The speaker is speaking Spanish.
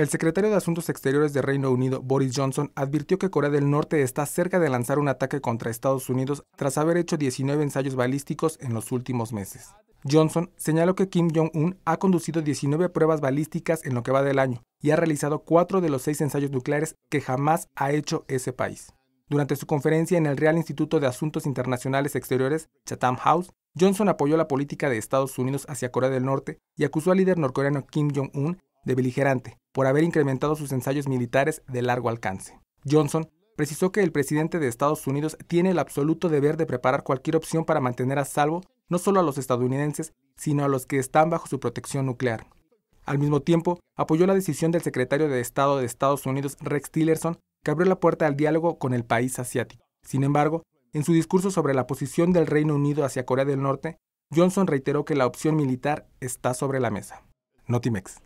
El secretario de Asuntos Exteriores de Reino Unido, Boris Johnson, advirtió que Corea del Norte está cerca de lanzar un ataque contra Estados Unidos tras haber hecho 19 ensayos balísticos en los últimos meses. Johnson señaló que Kim Jong-un ha conducido 19 pruebas balísticas en lo que va del año y ha realizado cuatro de los seis ensayos nucleares que jamás ha hecho ese país. Durante su conferencia en el Real Instituto de Asuntos Internacionales Exteriores, Chatham House, Johnson apoyó la política de Estados Unidos hacia Corea del Norte y acusó al líder norcoreano Kim Jong-un de beligerante, por haber incrementado sus ensayos militares de largo alcance. Johnson precisó que el presidente de Estados Unidos tiene el absoluto deber de preparar cualquier opción para mantener a salvo no solo a los estadounidenses, sino a los que están bajo su protección nuclear. Al mismo tiempo, apoyó la decisión del secretario de Estado de Estados Unidos, Rex Tillerson, que abrió la puerta al diálogo con el país asiático. Sin embargo, en su discurso sobre la posición del Reino Unido hacia Corea del Norte, Johnson reiteró que la opción militar está sobre la mesa. Notimex.